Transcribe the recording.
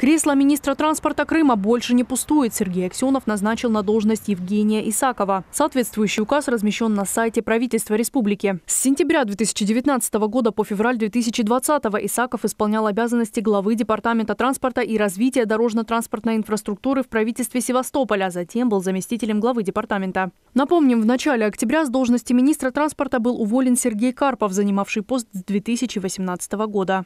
Кресло министра транспорта Крыма больше не пустует. Сергей Аксенов назначил на должность Евгения Исакова. Соответствующий указ размещен на сайте правительства республики. С сентября 2019 года по февраль 2020 Исаков исполнял обязанности главы Департамента транспорта и развития дорожно-транспортной инфраструктуры в правительстве Севастополя. А затем был заместителем главы департамента. Напомним, в начале октября с должности министра транспорта был уволен Сергей Карпов, занимавший пост с 2018 года.